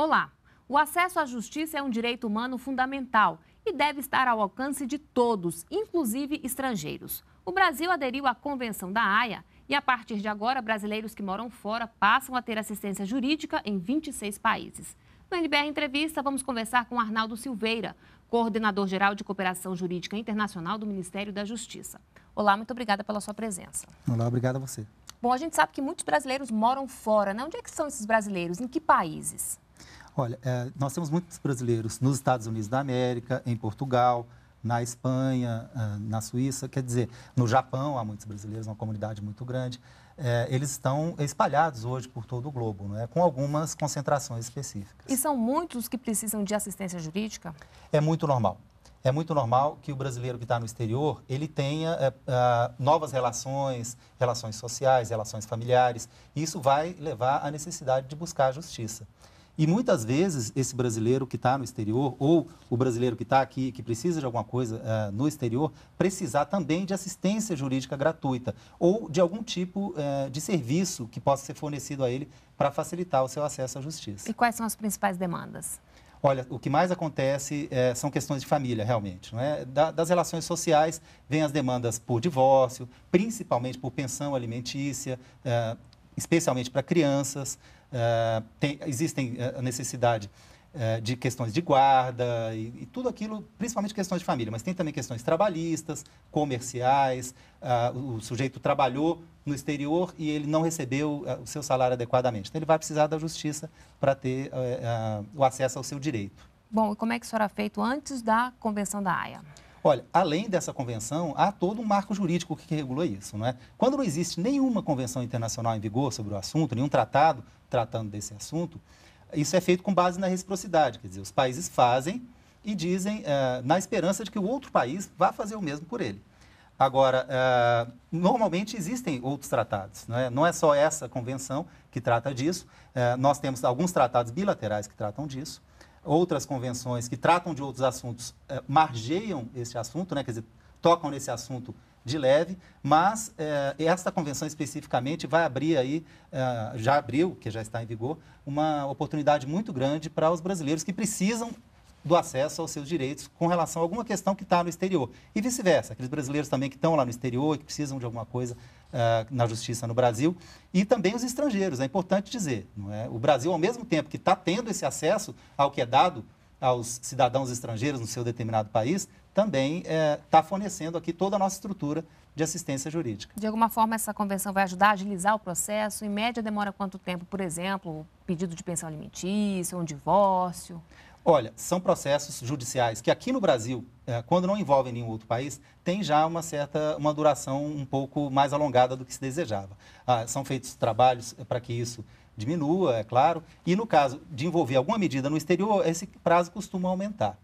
Olá! O acesso à justiça é um direito humano fundamental e deve estar ao alcance de todos, inclusive estrangeiros. O Brasil aderiu à Convenção da Haia e, a partir de agora, brasileiros que moram fora passam a ter assistência jurídica em 26 países. No NBR Entrevista, vamos conversar com Arnaldo Silveira, coordenador-geral de Cooperação Jurídica Internacional do Ministério da Justiça. Olá, muito obrigada pela sua presença. Olá, obrigada a você. Bom, a gente sabe que muitos brasileiros moram fora, né? Onde é que são esses brasileiros? Em que países? Olha, é, nós temos muitos brasileiros nos Estados Unidos da América, em Portugal, na Espanha, é, na Suíça, quer dizer, no Japão há muitos brasileiros, uma comunidade muito grande. É, eles estão espalhados hoje por todo o globo, é? com algumas concentrações específicas. E são muitos que precisam de assistência jurídica? É muito normal. É muito normal que o brasileiro que está no exterior ele tenha é, é, novas relações, relações sociais, relações familiares. Isso vai levar à necessidade de buscar a justiça. E muitas vezes esse brasileiro que está no exterior, ou o brasileiro que está aqui, que precisa de alguma coisa uh, no exterior, precisar também de assistência jurídica gratuita, ou de algum tipo uh, de serviço que possa ser fornecido a ele para facilitar o seu acesso à justiça. E quais são as principais demandas? Olha, o que mais acontece é, são questões de família, realmente. Não é? Da, das relações sociais, vêm as demandas por divórcio, principalmente por pensão alimentícia, é, especialmente para crianças. Uh, tem, existem eh, a necessidade uh, de questões de guarda e, e, tudo aquilo, principalmente questões de família, mas tem também questões trabalhistas, comerciais. Uh, o, o, sujeito trabalhou no exterior e ele não recebeu o seu salário adequadamente. Então, ele vai precisar da justiça para ter o acesso ao seu direito. Bom, e como é que isso era feito antes da Convenção da aia Olha, além dessa convenção, há todo um marco jurídico que regula isso. Não é? Quando não existe nenhuma convenção internacional em vigor sobre o assunto, nenhum tratado tratando desse assunto, isso é feito com base na reciprocidade. Quer dizer, os países fazem e dizem eh, na esperança de que o outro país vá fazer o mesmo por ele. Agora, eh, normalmente existem outros tratados, não é? não é só essa convenção que trata disso, eh, nós temos alguns tratados bilaterais que tratam disso, outras convenções que tratam de outros assuntos eh, margeiam esse assunto, né? quer dizer, tocam nesse assunto de leve, mas eh, esta convenção especificamente vai abrir aí, eh, já abriu, que já está em vigor, uma oportunidade muito grande para os brasileiros que precisam do acesso aos seus direitos com relação a alguma questão que está no exterior. E vice-versa, aqueles brasileiros também que estão lá no exterior e que precisam de alguma coisa uh, na justiça no Brasil, e também os estrangeiros, é importante dizer. Não é? O Brasil, ao mesmo tempo que está tendo esse acesso ao que é dado aos cidadãos estrangeiros no seu determinado país, também está eh, fornecendo aqui toda a nossa estrutura de assistência jurídica. De alguma forma, essa convenção vai ajudar a agilizar o processo? Em média, demora quanto tempo, por exemplo, pedido de pensão alimentícia, um divórcio? Olha, são processos judiciais que aqui no Brasil, é, quando não envolvem nenhum outro país, tem já uma certa uma duração um pouco mais alongada do que se desejava. Ah, são feitos trabalhos é, para que isso diminua, é claro, e no caso de envolver alguma medida no exterior, esse prazo costuma aumentar.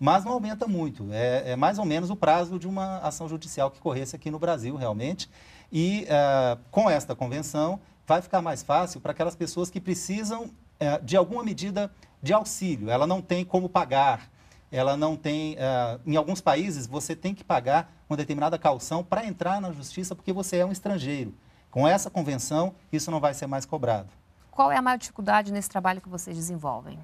Mas não aumenta muito, é, é mais ou menos o prazo de uma ação judicial que corresse aqui no Brasil, realmente. E ah, com esta convenção, vai ficar mais fácil para aquelas pessoas que precisam é, de alguma medida de auxílio. Ela não tem como pagar. Ela não tem. É, em alguns países, você tem que pagar uma determinada caução para entrar na justiça porque você é um estrangeiro. Com essa convenção, isso não vai ser mais cobrado. Qual é a maior dificuldade nesse trabalho que vocês desenvolvem?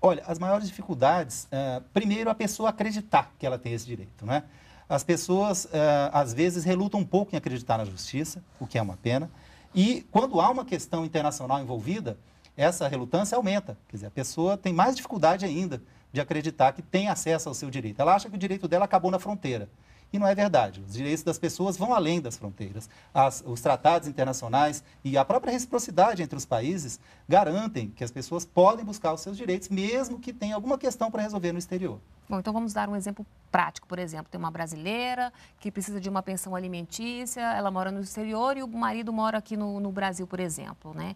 Olha, as maiores dificuldades, é, primeiro, a pessoa acreditar que ela tem esse direito, né? As pessoas, é, às vezes, relutam um pouco em acreditar na justiça, o que é uma pena. E quando há uma questão internacional envolvida, essa relutância aumenta. Quer dizer, a pessoa tem mais dificuldade ainda de acreditar que tem acesso ao seu direito. Ela acha que o direito dela acabou na fronteira. E não é verdade. Os direitos das pessoas vão além das fronteiras. As, os tratados internacionais e a própria reciprocidade entre os países garantem que as pessoas podem buscar os seus direitos, mesmo que tenha alguma questão para resolver no exterior. Bom, então vamos dar um exemplo prático, por exemplo. Tem uma brasileira que precisa de uma pensão alimentícia, ela mora no exterior e o marido mora aqui no, no Brasil, por exemplo. Né?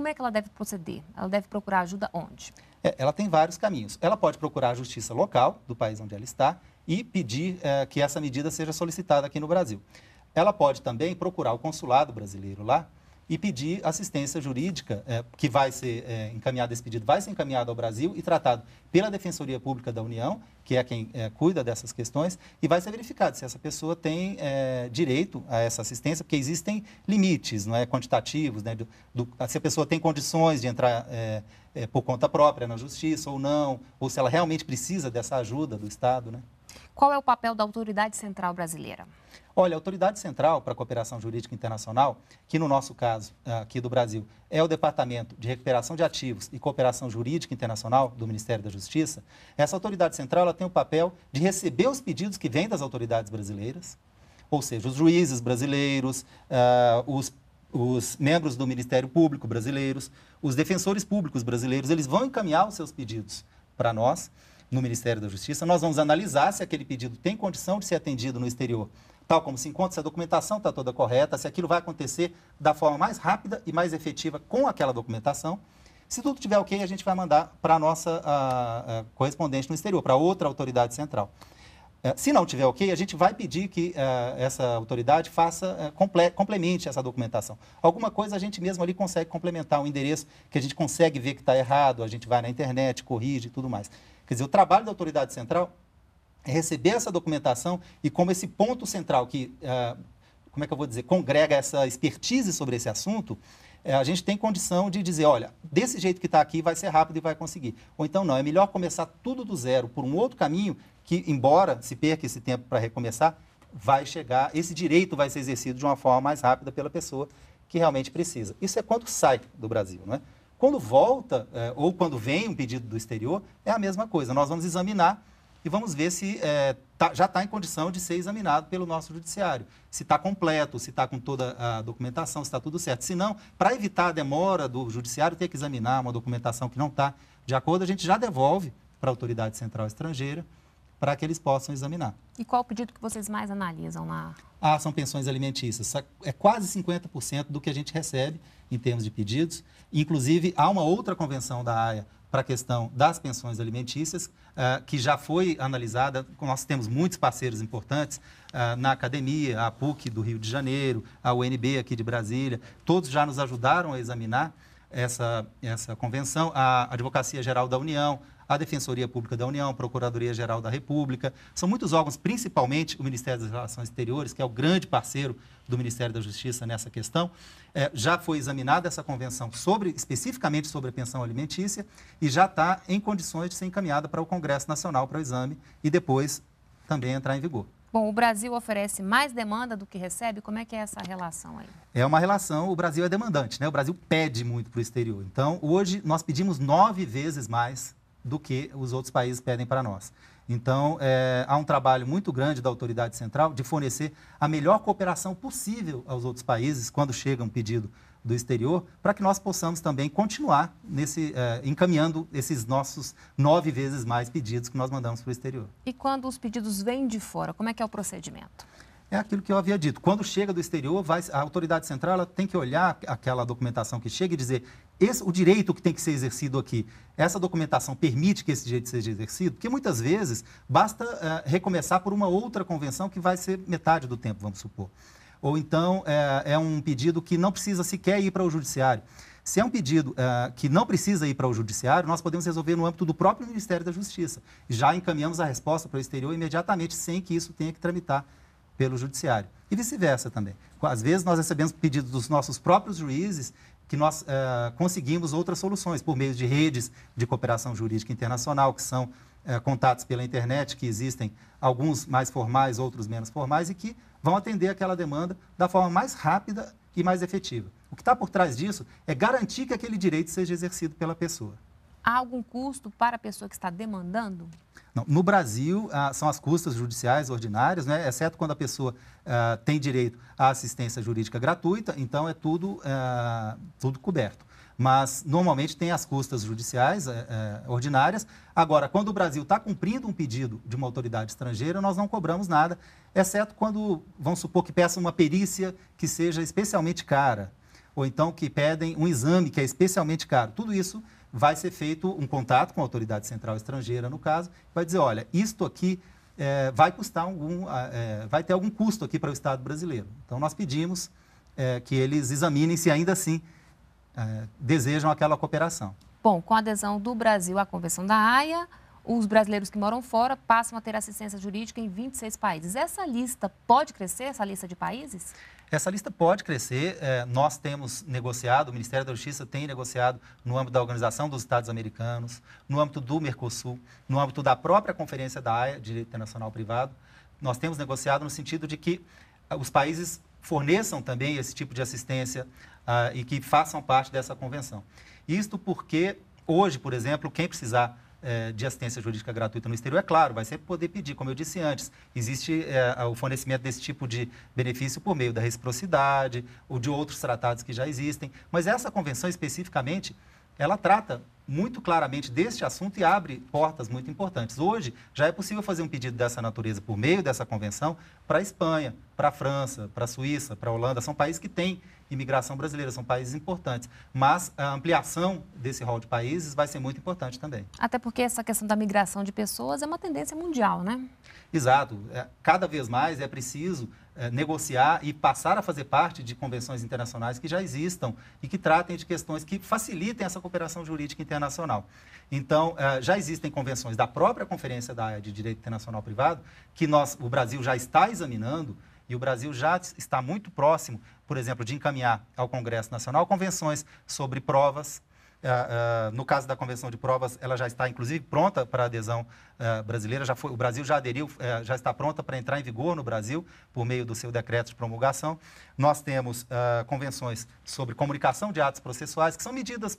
como é que ela deve proceder? Ela deve procurar ajuda onde? É, ela tem vários caminhos. Ela pode procurar a justiça local do país onde ela está e pedir é, que essa medida seja solicitada aqui no Brasil. Ela pode também procurar o consulado brasileiro lá e pedir assistência jurídica, é, que vai ser é, encaminhado, esse pedido vai ser encaminhado ao Brasil e tratado pela Defensoria Pública da União, que é quem é, cuida dessas questões, e vai ser verificado se essa pessoa tem é, direito a essa assistência, porque existem limites não é, quantitativos, né, do, do, se a pessoa tem condições de entrar é, é, por conta própria na justiça ou não, ou se ela realmente precisa dessa ajuda do Estado. Né? Qual é o papel da autoridade central brasileira? Olha, a Autoridade Central para a Cooperação Jurídica Internacional, que no nosso caso, ah, aqui do Brasil, é o Departamento de Recuperação de Ativos e Cooperação Jurídica Internacional do Ministério da Justiça, essa autoridade central ela tem o papel de receber os pedidos que vêm das autoridades brasileiras, ou seja, os juízes brasileiros, ah, os os membros do Ministério Público brasileiros, os defensores públicos brasileiros, eles vão encaminhar os seus pedidos para nós, no Ministério da Justiça. Nós vamos analisar se aquele pedido tem condição de ser atendido no exterior tal como se encontra, se a documentação está toda correta, se aquilo vai acontecer da forma mais rápida e mais efetiva com aquela documentação. Se tudo estiver ok, a gente vai mandar para a nossa correspondente no exterior, para outra autoridade central. É, se não tiver ok, a gente vai pedir que uh, essa autoridade faça, uh, comple complemente essa documentação. Alguma coisa a gente mesmo ali consegue complementar, um endereço que a gente consegue ver que está errado, a gente vai na internet, corrige e tudo mais. Quer dizer, o trabalho da autoridade central é receber essa documentação e como esse ponto central que, uh, como é que eu vou dizer, congrega essa expertise sobre esse assunto, uh, a gente tem condição de dizer, olha, desse jeito que está aqui vai ser rápido e vai conseguir. Ou então não, é melhor começar tudo do zero por um outro caminho que, embora se perca esse tempo para recomeçar, vai chegar, esse direito vai ser exercido de uma forma mais rápida pela pessoa que realmente precisa. Isso é quando sai do Brasil, não é? Quando volta, uh, ou quando vem um pedido do exterior, é a mesma coisa. Nós vamos examinar e vamos ver se é, tá, já está em condição de ser examinado pelo nosso judiciário. Se está completo, se está com toda a documentação, se está tudo certo. Se não, para evitar a demora do judiciário ter que examinar uma documentação que não está de acordo, a gente já devolve para a autoridade central estrangeira para que eles possam examinar. E qual o pedido que vocês mais analisam na? Ah, são pensões alimentícias. É quase 50% do que a gente recebe em termos de pedidos. Inclusive, há uma outra convenção da AIA para a questão das pensões alimentícias, eh, que já foi analisada. Nós temos muitos parceiros importantes eh, na academia, a PUC do Rio de Janeiro, a UNB aqui de Brasília, todos já nos ajudaram a examinar essa, essa convenção, a Advocacia Geral da União, a Defensoria Pública da União, a Procuradoria-Geral da República. São muitos órgãos, principalmente o Ministério das Relações Exteriores, que é o grande parceiro do Ministério da Justiça nessa questão. É, já foi examinada essa convenção sobre, especificamente sobre a pensão alimentícia e já está em condições de ser encaminhada para o Congresso Nacional para o exame e depois também entrar em vigor. Bom, o Brasil oferece mais demanda do que recebe. Como é que é essa relação aí? É uma relação, o Brasil é demandante, né? O Brasil pede muito para o exterior. Então, hoje nós pedimos nove vezes mais do que os outros países pedem para nós. Então, é, há um trabalho muito grande da autoridade central de fornecer a melhor cooperação possível aos outros países quando chega um pedido do exterior, para que nós possamos também continuar nesse, é, encaminhando esses nossos nove vezes mais pedidos que nós mandamos para o exterior. E quando os pedidos vêm de fora, como é que é o procedimento? é aquilo que eu havia dito. Quando chega do exterior, vai, a autoridade central ela tem que olhar aquela documentação que chega e dizer esse, o direito que tem que ser exercido aqui, essa documentação permite que esse direito seja exercido? Porque muitas vezes basta uh, recomeçar por uma outra convenção que vai ser metade do tempo, vamos supor. Ou então é, é um pedido que não precisa sequer ir para o judiciário. Se é um pedido uh, que não precisa ir para o judiciário, nós podemos resolver no âmbito do próprio Ministério da Justiça. Já encaminhamos a resposta para o exterior imediatamente, sem que isso tenha que tramitar pelo judiciário. E vice-versa também. Às vezes nós recebemos pedidos dos nossos próprios juízes que nós uh, conseguimos outras soluções por meio de redes de cooperação jurídica internacional, que são uh, contatos pela internet, que existem alguns mais formais, outros menos formais, e que vão atender aquela demanda da forma mais rápida e mais efetiva. O que está por trás disso é garantir que aquele direito seja exercido pela pessoa há algum custo para a pessoa que está demandando? Não, no Brasil, ah, são as custas judiciais ordinárias, né, exceto quando a pessoa ah, tem direito à assistência jurídica gratuita, então é tudo, ah, tudo coberto. Mas, normalmente, tem as custas judiciais eh, eh ordinárias. Agora, quando o Brasil está cumprindo um pedido de uma autoridade estrangeira, nós não cobramos nada, exceto quando, vamos supor, que peça uma perícia que seja especialmente cara, ou então que pedem um exame que é especialmente caro. Tudo isso vai ser feito um contato com a autoridade central estrangeira, no caso, vai dizer, olha, isto aqui é, vai custar algum, é, vai ter algum custo aqui para o Estado brasileiro. Então nós pedimos é, que eles examinem se ainda assim desejam aquela cooperação. Bom, com a adesão do Brasil à Convenção da Haia, os brasileiros que moram fora passam a ter assistência jurídica em 26 países. Essa lista pode crescer, essa lista de países? Essa lista pode crescer. É, nós temos negociado, o Ministério da Justiça tem negociado no âmbito da Organização dos Estados Americanos, no âmbito do Mercosul, no âmbito da própria Conferência da AIA, Direito Internacional Privado. Nós temos negociado no sentido de que ah, os países forneçam também esse tipo de assistência uh, e que façam parte dessa convenção. Isto porque, hoje, por exemplo, quem precisar é, de assistência jurídica gratuita no exterior, é claro, vai sempre poder pedir, como eu disse antes, existe é, o fornecimento desse tipo de benefício por meio da reciprocidade ou de outros tratados que já existem, mas essa convenção especificamente ela trata muito claramente deste assunto e abre portas muito importantes. Hoje, já é possível fazer um pedido dessa natureza por meio dessa convenção para a Espanha, para a França, para a Suíça, para a Holanda. São países que têm imigração brasileira, são países importantes. Mas a ampliação desse rol de países vai ser muito importante também. Até porque essa questão da migração de pessoas é uma tendência mundial, né? Exato. É, cada vez mais é preciso eh, negociar e passar a fazer parte de convenções internacionais que já existam e que tratem de questões que facilitem essa cooperação jurídica internacional. Então, eh, já existem convenções da própria Conferência da área de Direito Internacional Privado, que nós, o Brasil já está examinando e o Brasil já está muito próximo, por exemplo, de encaminhar ao Congresso Nacional convenções sobre provas, ah, ah, no caso da convenção de provas, ela já está, inclusive, pronta para adesão ah, brasileira. Já foi, o Brasil já aderiu, já está pronta para entrar em vigor no Brasil por meio do seu decreto de promulgação. Nós temos convenções sobre comunicação de atos processuais, que são medidas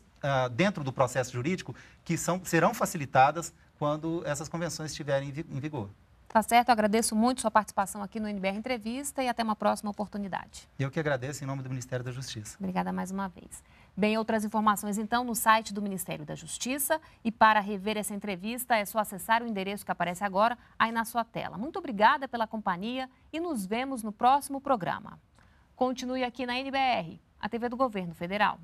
dentro do processo jurídico que são, serão facilitadas quando essas convenções estiverem em vigor. Tá certo, eu agradeço muito sua participação aqui no NBR Entrevista e até uma próxima oportunidade. Eu que agradeço em nome do Ministério da Justiça. Obrigada mais uma vez. Bem, outras informações então no site do Ministério da Justiça. E para rever essa entrevista, é só acessar o endereço que aparece agora aí na sua tela. Muito obrigada pela companhia e nos vemos no próximo programa. Continue aqui na NBR, a TV do Governo Federal.